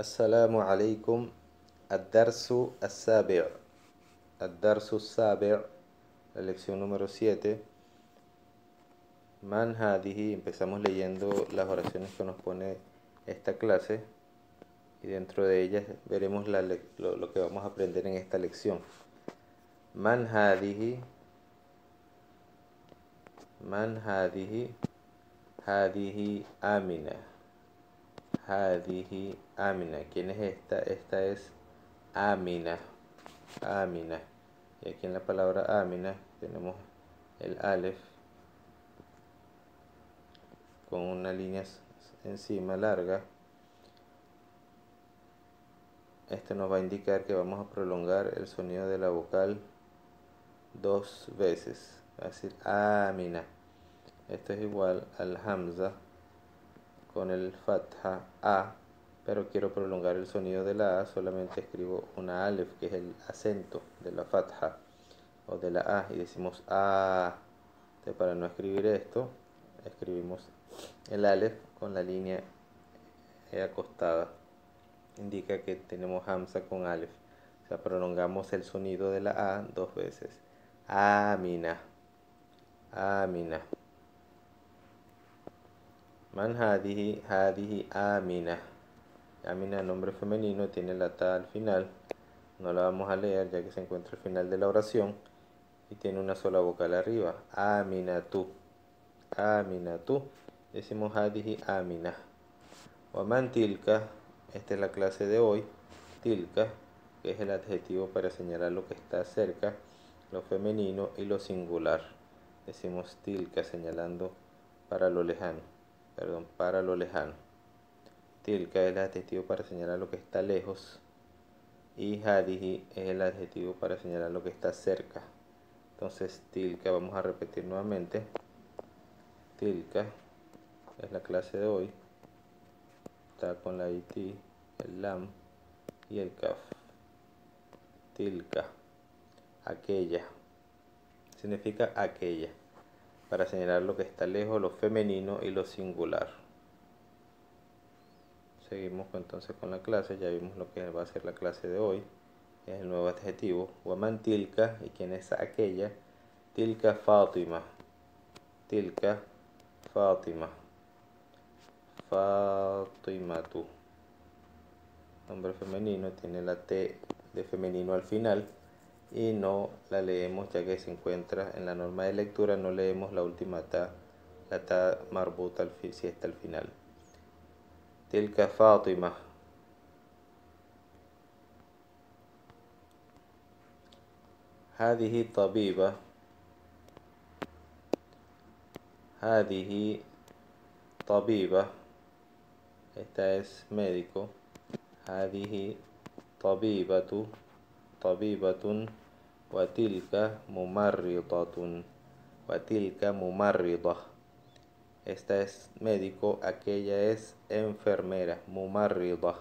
السلام عليكم الدرس السابع الدرس السابع la lección número 7 Man empezamos leyendo las oraciones que nos pone esta clase y dentro de ellas veremos lo, que vamos a aprender en esta lección Man hadihi Man hadihi hadihi amina hadihi Amina. ¿Quién es esta? Esta es Amina. Amina. Y aquí en la palabra Amina tenemos el Alef con una línea encima larga. Esto nos va a indicar que vamos a prolongar el sonido de la vocal dos veces. Va decir Amina. Esto es igual al Hamza con el fatha A, pero quiero prolongar el sonido de la A, solamente escribo una alef, que es el acento de la fatha o de la A, y decimos A. Ah". para no escribir esto, escribimos el alef con la línea e acostada. Indica que tenemos hamza con alef. O sea, prolongamos el sonido de la A dos veces. Amina. Ah, Amina. Ah, Man hadihi, hadihi amina. Amina, nombre femenino, tiene la ta al final. No la vamos a leer ya que se encuentra al final de la oración y tiene una sola vocal arriba. Amina tú. Amina tú. Decimos hadihi amina. O tilka. Esta es la clase de hoy. Tilka, que es el adjetivo para señalar lo que está cerca, lo femenino y lo singular. Decimos tilka señalando para lo lejano perdón, para lo lejano. Tilka es el adjetivo para señalar lo que está lejos y hadiji es el adjetivo para señalar lo que está cerca. Entonces, Tilka, vamos a repetir nuevamente. Tilka es la clase de hoy. Está con la IT, el LAM y el CAF. Tilka, aquella. Significa aquella para señalar lo que está lejos, lo femenino y lo singular. Seguimos entonces con la clase, ya vimos lo que va a ser la clase de hoy, es el nuevo adjetivo. Waman tilka, ¿y quién es aquella? Tilka Fátima. Tilka Fátima. Fátima tú. Nombre femenino, tiene la T de femenino al final y no la leemos ya que se encuentra en la norma de lectura, no leemos la última ta, la ta marbuta si está al final. Tilka Fátima. Hadihi TABIBA Hadihi TABIBA esta es médico هذه طبيبة tú Watilka mumarridatun. Watilka mumarridah. Esta es médico, aquella es enfermera. Mumarridah.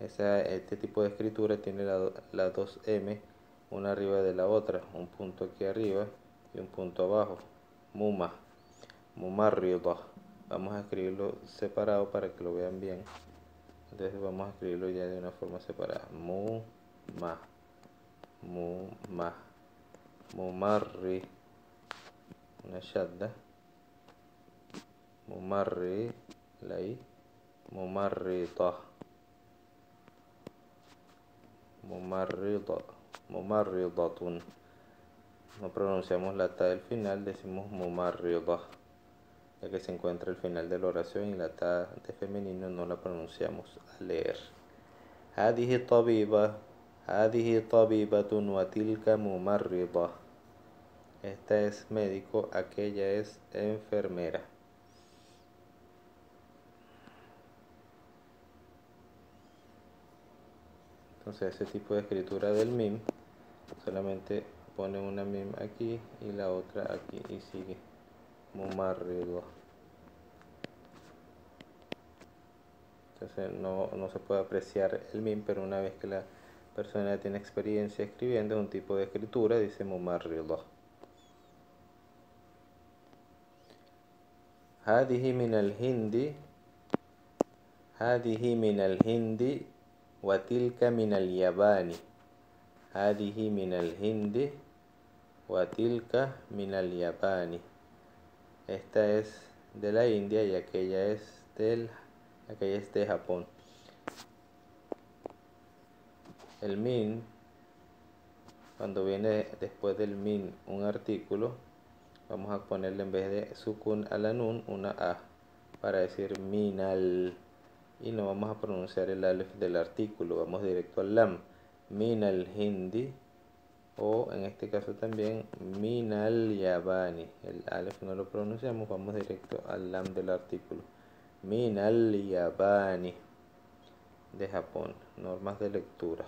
este tipo de escritura tiene las dos M, una arriba de la otra, un punto aquí arriba y un punto abajo. Muma. Mumarridah. Vamos a escribirlo separado para que lo vean bien. Entonces vamos a escribirlo ya de una forma separada. Muma. ممه ممري هنا mumarri ممري Mumarri ممرضة no pronunciamos la ta del final, decimos mumarrioda, ya que se encuentra el final de la oración y la ta de femenino no la pronunciamos al leer. Ah, dije tabiba, esta es médico, aquella es enfermera. Entonces ese tipo de escritura del mim solamente pone una mim aquí y la otra aquí y sigue mumarriba. entonces no, no, se puede apreciar el mim pero una vez que la persona que tiene experiencia escribiendo un tipo de escritura, dice Mumar Rillah. هذه من الهندي هذه من الهندي وتلك من الياباني هذه من الهندي وتلك من الياباني esta es de la India y aquella es del aquella es de Japón el min, cuando viene después del min un artículo, vamos a ponerle en vez de sukun ALANUN una a para decir minal y no vamos a pronunciar el alef del artículo, vamos directo al lam, minal hindi o en este caso también minal yabani, el alef no lo pronunciamos, vamos directo al lam del artículo, minal yabani de Japón, normas de lectura.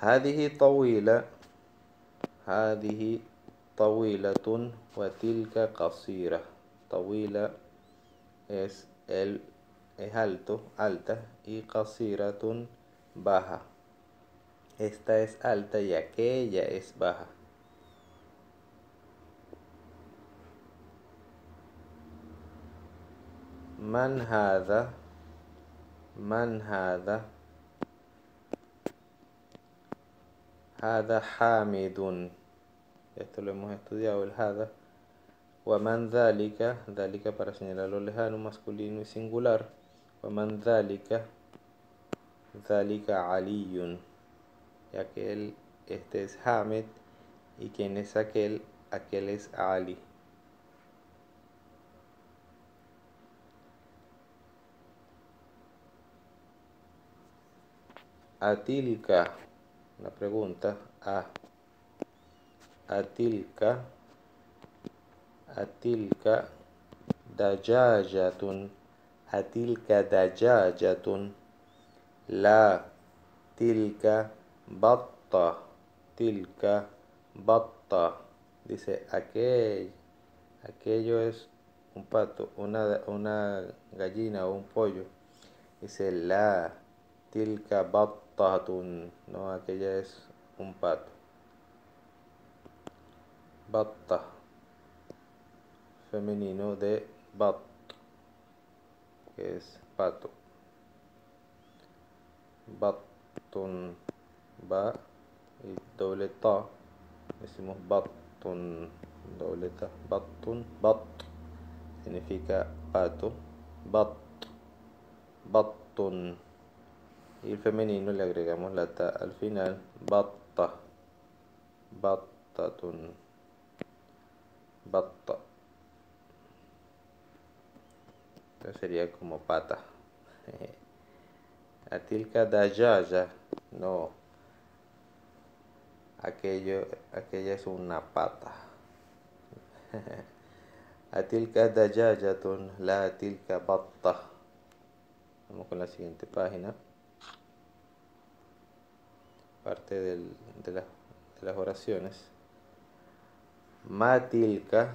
هذه طويلة هذه طويلة وتلك قصيرة طويلة es el es alto alta y قصيرة baja esta es alta y aquella es baja من هذا من هذا Hada Hamidun. Esto lo hemos estudiado, el Hada. Waman Dálica para señalar lo lejano, masculino y singular. Waman Dalika, Aliyun. Y aquel, este es Hamid y quien es aquel, aquel es Ali. Atilika la pregunta a Atilka, Atilka Dajajatun Atilka Dajajatun la tilka batta, tilka batta, dice aquel, aquello es un pato, una, una gallina o un pollo, dice la tilka batta no, aquella es un pato. bata, femenino de bat, que es pato. Batun ba y doble ta, decimos batun. doble ta, bat, significa pato, bat, Baton y el femenino le agregamos la ta al final batta battatun batta Entonces sería como pata atilka dayaya no aquello aquella es una pata atilka tun la atilka batta vamos con la siguiente página parte de, las oraciones. Matilka,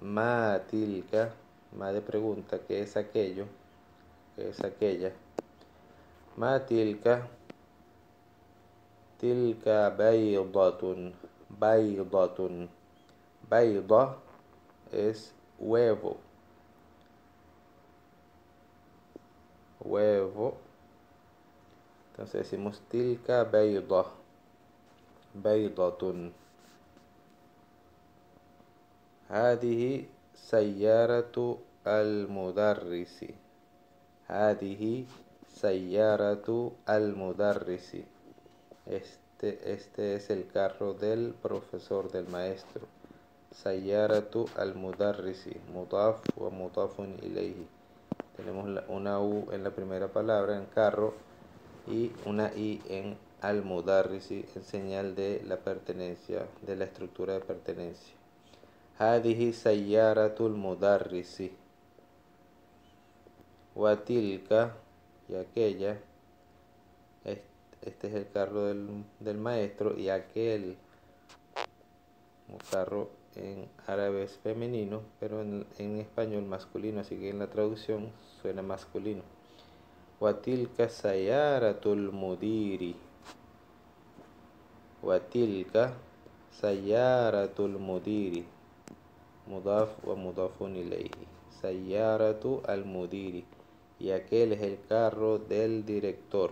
Matilka, más de pregunta, ¿qué es aquello? ¿Qué es aquella? Matilka. tilka baydatun, baydatun. Bayda es huevo. Huevo entonces decimos tilka beida. Beidatun. Hadihi sayaratu al mudarrisi. Hadihi sayaratu al mudarrisi. Este, este, es el carro del profesor, del maestro. Sayaratu al mudarrisi. Mutaf wa mutafun ilayhi. Tenemos una U en la primera palabra, en carro y una I en al en señal de la pertenencia, de la estructura de pertenencia. Hadihi tul Mudarrisi. Watilka, y aquella, este es el carro del, maestro, y aquel, un carro en árabe es femenino, pero en, en español masculino, así que en la traducción suena masculino. وتلك سيارة المدير وتلك سيارة المدير مضاف ومضاف إليه سيارة المدير y aquel es el carro del director.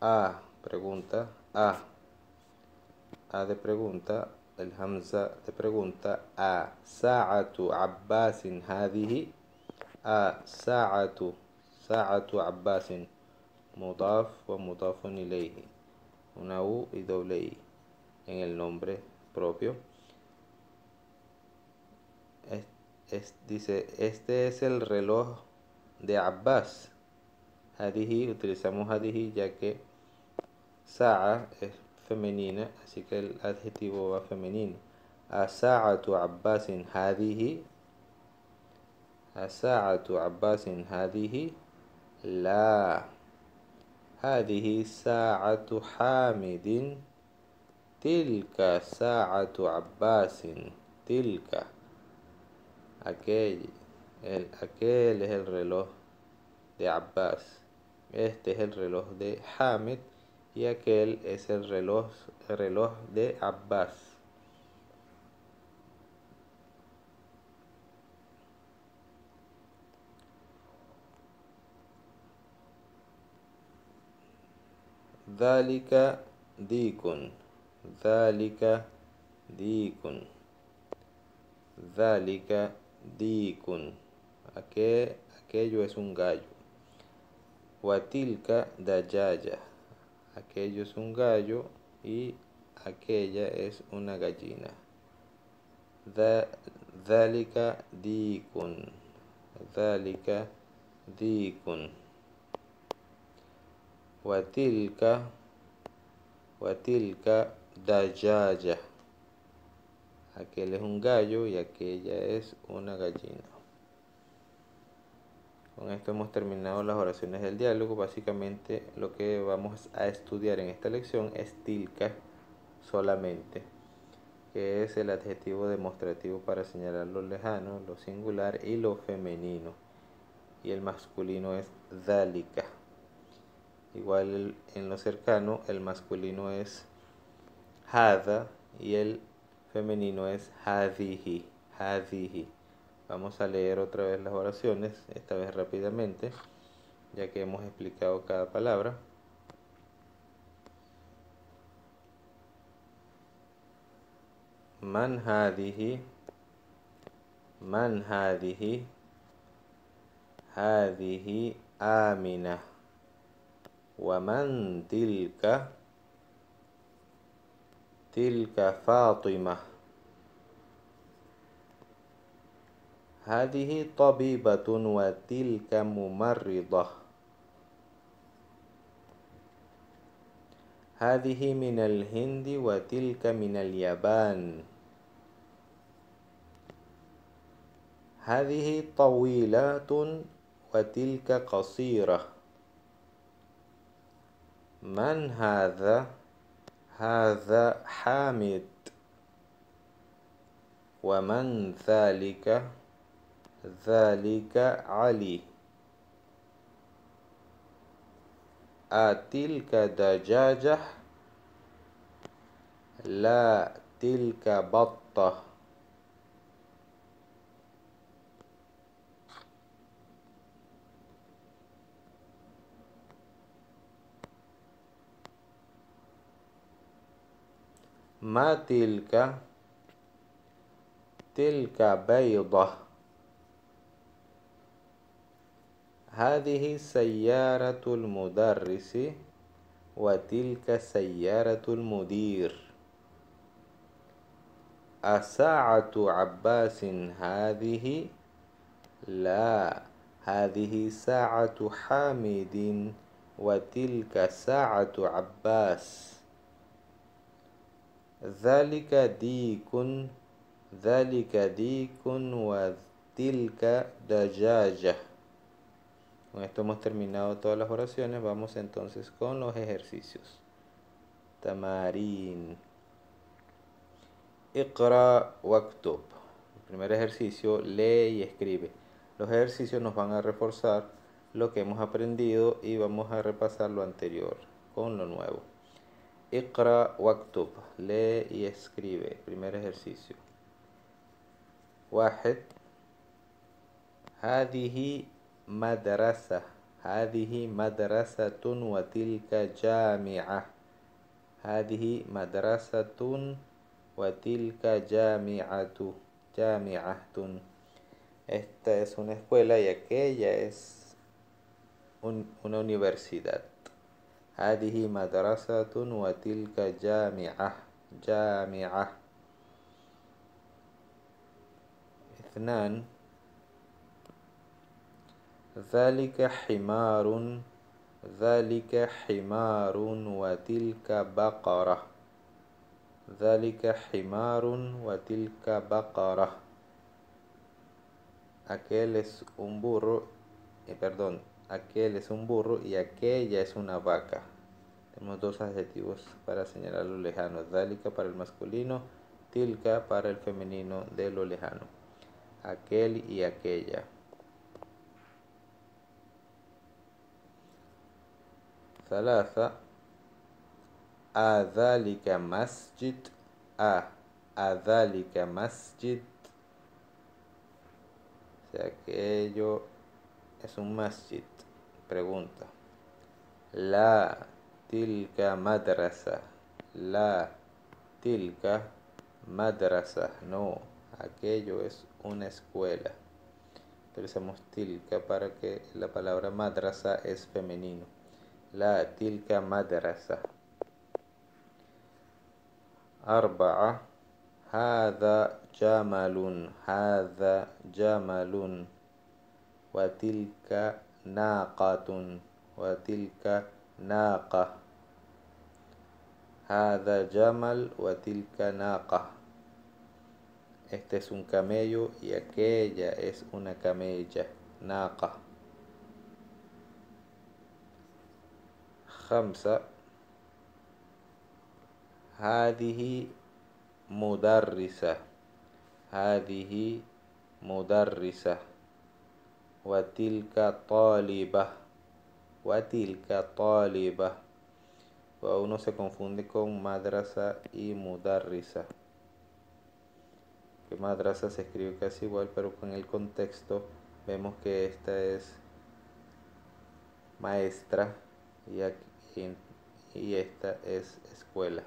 A. Ah. pregunta A. A de pregunta, el Hamza de pregunta A. Sa'atu Abbasin hadihi. A. Sa'atu. Sa'atu Abbasin. Mudaf wa mudafun Una U y doble I en el nombre propio. dice, este es el reloj de Abbas. Hadihi, utilizamos Hadihi ya que ساعة ثمانين أسيكل أثيتي هو ثمانين أساعة عباس هذه أساعة عباس هذه لا هذه ساعة حامد تلك ساعة عباس تلك أكيل el aquel es el reloj de Abbas este es el reloj de Hamid y aquel es el reloj, reloj de Abbas. Dalika dikun. Dalika dikun. Dalika dikun. Aquello es un gallo. Watilka dayaya aquello es un gallo y aquella es una gallina. Dalika dikun. Dalika dikun. Watilka. Watilka dayaya. Aquel es un gallo y aquella es una gallina. Con esto hemos terminado las oraciones del diálogo. Básicamente lo que vamos a estudiar en esta lección es tilka solamente, que es el adjetivo demostrativo para señalar lo lejano, lo singular y lo femenino. Y el masculino es dálica. Igual en lo cercano, el masculino es hada y el femenino es hadihi. hadihi. Vamos a leer otra vez las oraciones, esta vez rápidamente, ya que hemos explicado cada palabra. Man hadihi, man hadihi, amina, wa man tilka, tilka هذه طبيبة وتلك ممرضة هذه من الهند وتلك من اليابان هذه طويلة وتلك قصيرة من هذا هذا حامد ومن ذلك ذلك علي أتلك دجاجة لا تلك بطة ما تلك تلك بيضه هذه سيارة المدرس وتلك سيارة المدير أساعة عباس هذه لا هذه ساعة حامد وتلك ساعة عباس ذلك ديك ذلك ديك وتلك دجاجه Con esto hemos terminado todas las oraciones. Vamos entonces con los ejercicios. Tamarín. Ikra waktub. El primer ejercicio, lee y escribe. Los ejercicios nos van a reforzar lo que hemos aprendido y vamos a repasar lo anterior con lo nuevo. Ikra waktub. Lee y escribe. Primer ejercicio. Wahed. Hadihi. مدرسة هذه مدرسة وتلك جامعة هذه مدرسة وتلك جامعة جامعة Esta es una escuela y aquella es un, una universidad. هذه مدرسة وتلك جامعة جامعة اثنان ذلك himarun ذلك حمار وتلك بقرة ذلك حمار وتلك بقرة aquel es un burro eh, perdón aquel es un burro y aquella es una vaca tenemos dos adjetivos para señalar lo lejano ذلك para el masculino tilka para el femenino de lo lejano aquel y aquella Adalika أذلك مسجد أ أذلك o sea aquello es un masjid pregunta la tilka madrasa la tilka madrasa no aquello es una escuela utilizamos tilka para que la palabra madrasa es femenino لا تلك مدرسة أربعة هذا جمل هذا جمل وتلك ناقة وتلك ناقة هذا جمل وتلك ناقة Este es un camello y aquella es una camella, naqa. خمسة هذه مدرسة هذه مدرسة وتلك طالبة وتلك uno se confunde con madrasa y mudarrisa que madrasa se escribe casi igual pero con el contexto vemos que esta es maestra y aquí y esta es escuela.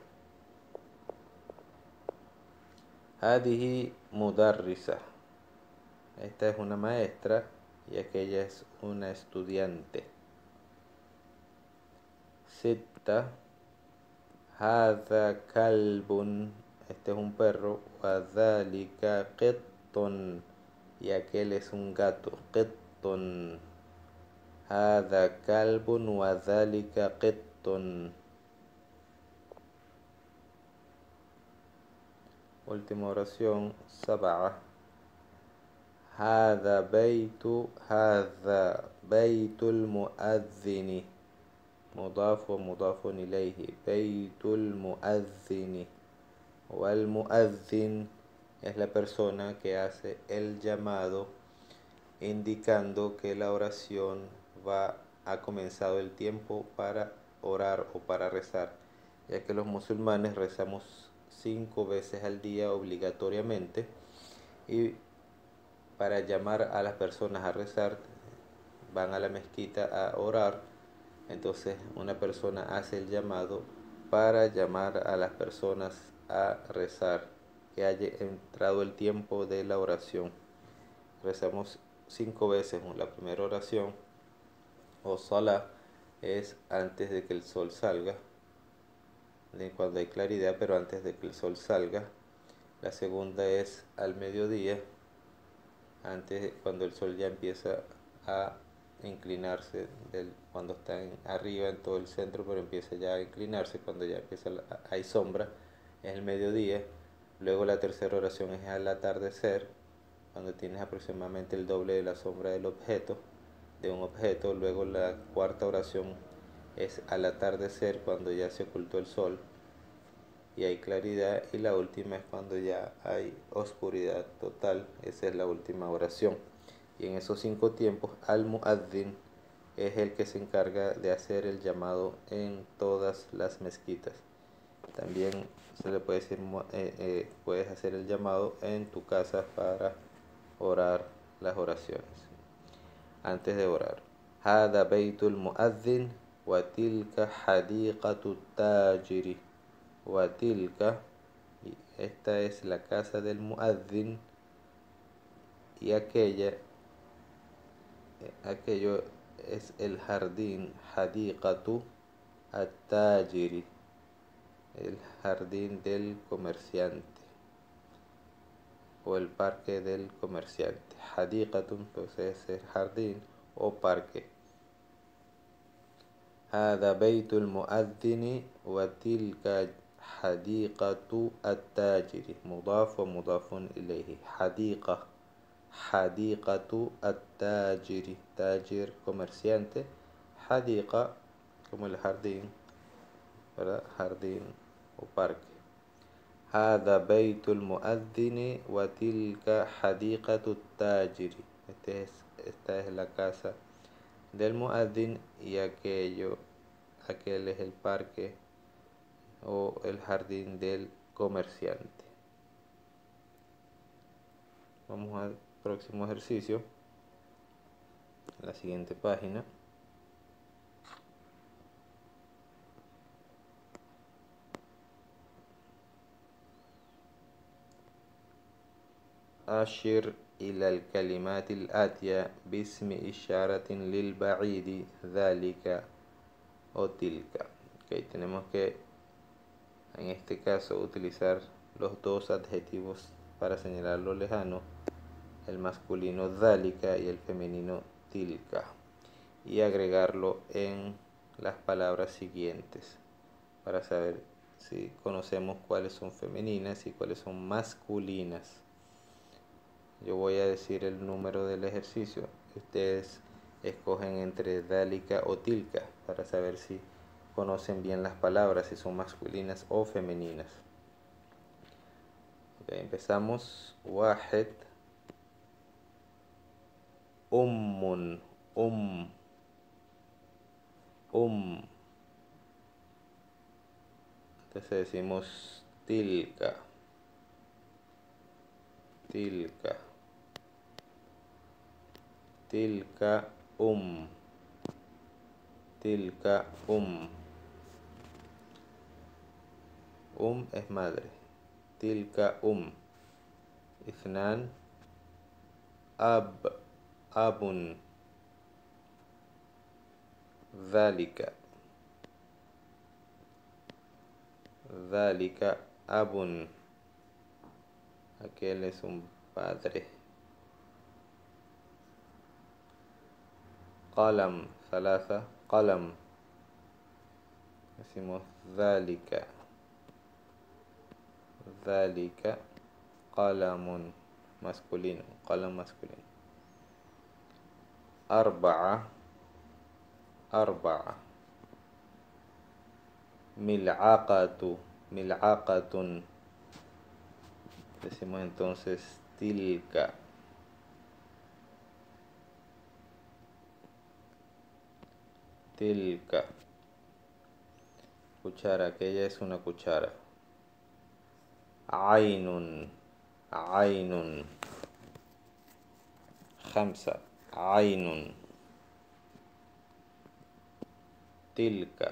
Hadihi Mudarrisa. Esta es una maestra y aquella es una estudiante. Sitta. Hada kalbun. Este es un perro. Wadalika Ketton. Y aquel es un gato. Ketton. هذا كلب وذلك قط última oración سبعة هذا بيت هذا بيت المؤذن مضاف ومضاف إليه بيت المؤذن والمؤذن es la persona que hace el llamado indicando que la oración ha comenzado el tiempo para orar o para rezar, ya que los musulmanes rezamos cinco veces al día obligatoriamente y para llamar a las personas a rezar van a la mezquita a orar entonces una persona hace el llamado para llamar a las personas a rezar que haya entrado el tiempo de la oración rezamos cinco veces la primera oración o Salah es antes de que el sol salga, cuando hay claridad, pero antes de que el sol salga. La segunda es al mediodía, antes cuando el sol ya empieza a inclinarse, cuando está en, arriba en todo el centro, pero empieza ya a inclinarse, cuando ya empieza hay sombra, es el mediodía. Luego la tercera oración es al atardecer, cuando tienes aproximadamente el doble de la sombra del objeto de un objeto, luego la cuarta oración es al atardecer cuando ya se ocultó el sol y hay claridad y la última es cuando ya hay oscuridad total, esa es la última oración. Y en esos cinco tiempos al muaddin es el que se encarga de hacer el llamado en todas las mezquitas. También se le puede decir, eh, eh, puedes hacer el llamado en tu casa para orar las oraciones antes de orar. Hada beitul mu'addin. wa tilka hadiqatut tajiri wa tilka esta es la casa del mu'addin. y aquella aquello es el jardín hadiqatu at el jardín del comerciante o el parque del comerciante. حديقة posee ser jardín o parque. Hada muaddini wa tilka بيت المؤذن وتلك Mudaf wa mudafun ilayhi. إليه حديقة حديقة التاجر Tajir comerciante حديقة como el jardín ¿verdad? jardín o parque Hada Beitul este esta es la casa del Muaddin y aquello, aquel es el parque o el jardín del comerciante. Vamos al próximo ejercicio, la siguiente página. باسم إشارة للبعيد ذلك o tenemos que en este caso utilizar los dos adjetivos para señalar lo lejano, el masculino dálica y el femenino tilka, y agregarlo en las palabras siguientes para saber si conocemos cuáles son femeninas y cuáles son masculinas. Yo voy a decir el número del ejercicio. Ustedes escogen entre dálica o tilca para saber si conocen bien las palabras, si son masculinas o femeninas. empezamos. Wahed. Ummun. Um. Um. Entonces decimos tilca Tilca tilka um tilka um um es madre tilka um isnan AB ABUN Zalika. Zalika ABUN aquel es un padre قلم ثلاثة قلم اسمه ذلك ذلك قلم ماسكولين قلم ماسكولين أربعة أربعة ملعقة ملعقة decimos entonces تلك tilka. Cuchara, aquella es una cuchara. Ainun, ainun. Hamza, ainun. Tilka.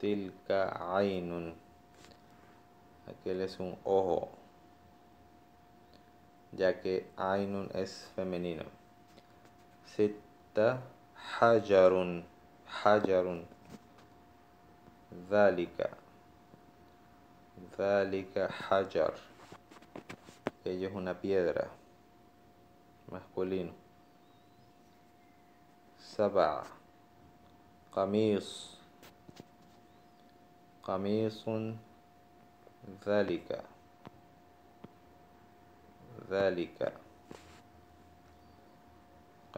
Tilka ainun. Aquel es un ojo, ya que ainun es femenino. ستة حجر حجر ذلك ذلك حجر ello es una piedra masculino سبعة قميص قميص ذلك ذلك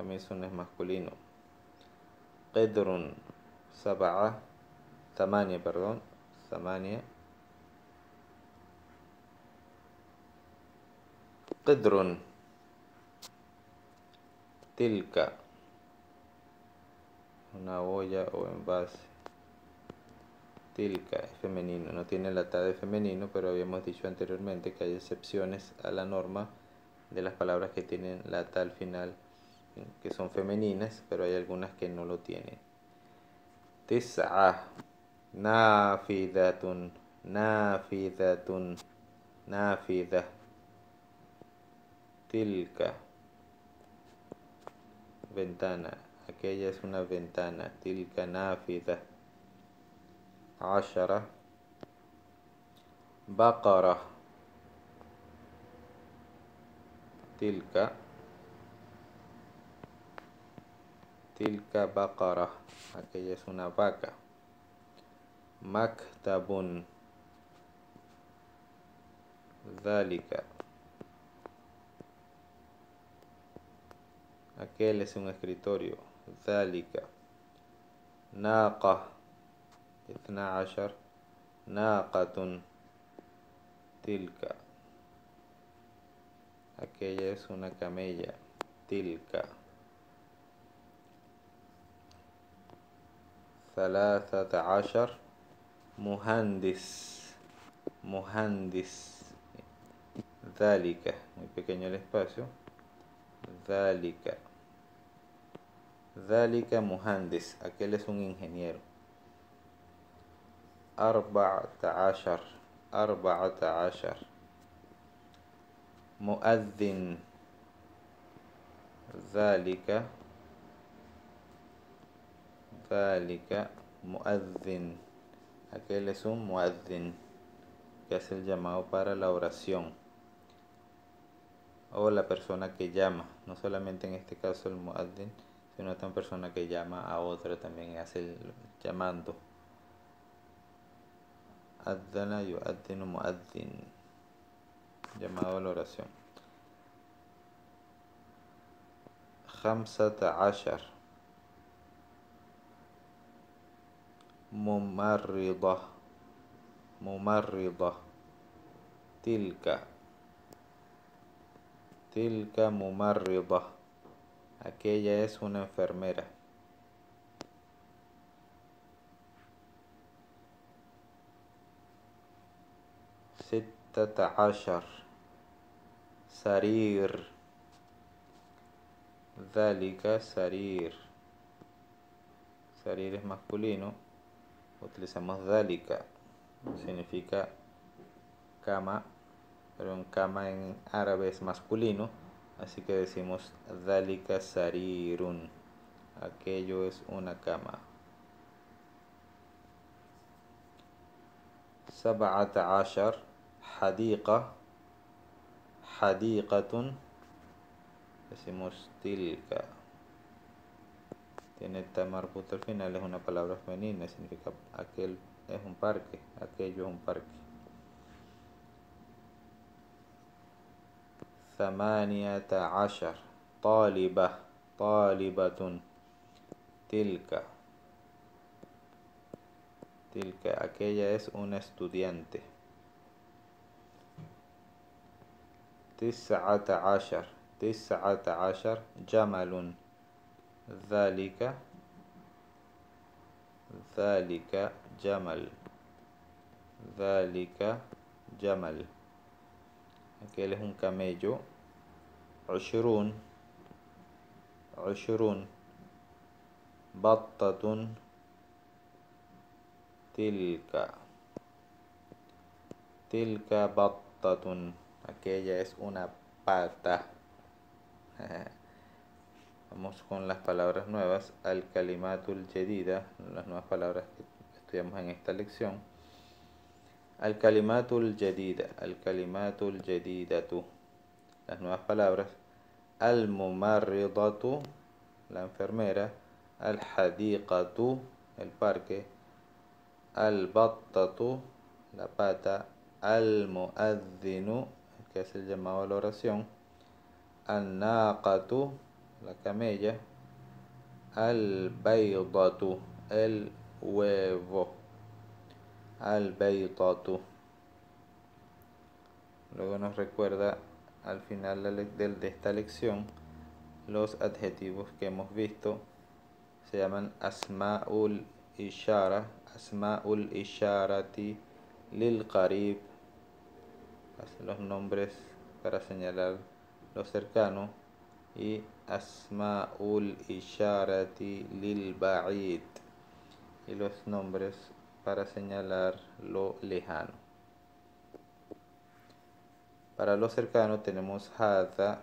no es masculino. Pedrun. Saba'a. tamaña, perdón, tamaña. Qidrun, tilka, una olla o envase. Tilka es femenino, no tiene la ta de femenino, pero habíamos dicho anteriormente que hay excepciones a la norma de las palabras que tienen la ta al final que son femeninas, pero hay algunas que no lo tienen. Tis'a, nafidatun, nafidatun, nafida, tilka, ventana, aquella es una ventana, tilka nafida, ashara, bakara tilka, Tilka bakara. aquella es una vaca. Maktabun. Dalika. Aquel es un escritorio. Dalika. Naqa. Itna ashar. Tilka. Aquella es una camella. Tilka. ثلاثة عشر مهندس مهندس ذلك ذلك ذلك مهندس aquel es un ingeniero أربعة عشر أربعة عشر مؤذن ذلك muaddin. Aquel es un muaddin, que hace el llamado para la oración. O la persona que llama, no solamente en este caso el muaddin, sino esta persona que llama a otra también hace el llamando. Adana yu'addin muaddin. Llamado a la oración. ta'ashar Momarriba, Momarriba, Tilka, Tilka, Momarriba. Aquella es una enfermera. Sitata Ashar, Sarir, Dalika, Sarir. Sarir es masculino utilizamos dalika, significa cama, pero un cama en árabe es masculino, así que decimos dalika sarirun, aquello es una cama. سبعة ashar Hadiqa decimos tilka tiene Tamar al final, es una palabra femenina, significa aquel es un parque, aquello es un parque. Samaniata Ashar, Taliba, Talibatun, Tilka. Tilka, aquella es una estudiante. ata Ashar, tisaata Ashar, Jamalun. ذلك ذلك جمل ذلك جمل أكي لهم كميجو عشرون عشرون بطة تلك تلك بطة aquella es una pata Vamos con las palabras nuevas, al kalimatul yedida, las nuevas palabras que estudiamos en esta lección. Al kalimatul yedida, al kalimatul yedidatu, las nuevas palabras. Al mumarridatu, la enfermera. Al hadiqatu, el parque. Al battatu, la pata. Al muaddinu, que es el llamado a la oración. Al naqatu, la camella, al baydatu, el huevo, al baydatu. Luego nos recuerda al final de esta lección los adjetivos que hemos visto. Se llaman asma'ul ishara, asma'ul isharati lil qarib, los nombres para señalar lo cercano y Asmaul Isharati Lil Ba'id y los nombres para señalar lo lejano. Para lo cercano tenemos Hada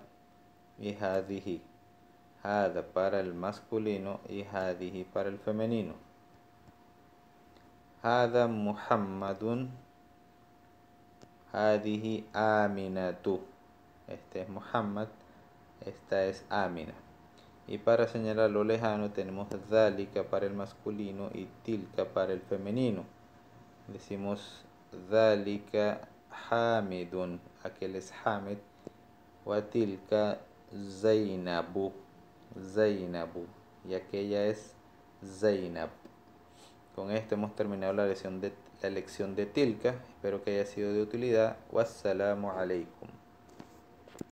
y Hadihi. Hada para el masculino y Hadihi para el femenino. Hada Muhammadun. Hadihi Aminatu. Este es Muhammad esta es Amina. Y para señalar lo lejano tenemos dálica para el masculino y Tilka para el femenino. Decimos Dalika Hamidun, aquel es Hamid, o Tilka Zainabu, Zainabu, y aquella es Zainab. Con esto hemos terminado la lección de, la de Tilka. Espero que haya sido de utilidad. Wassalamu alaikum.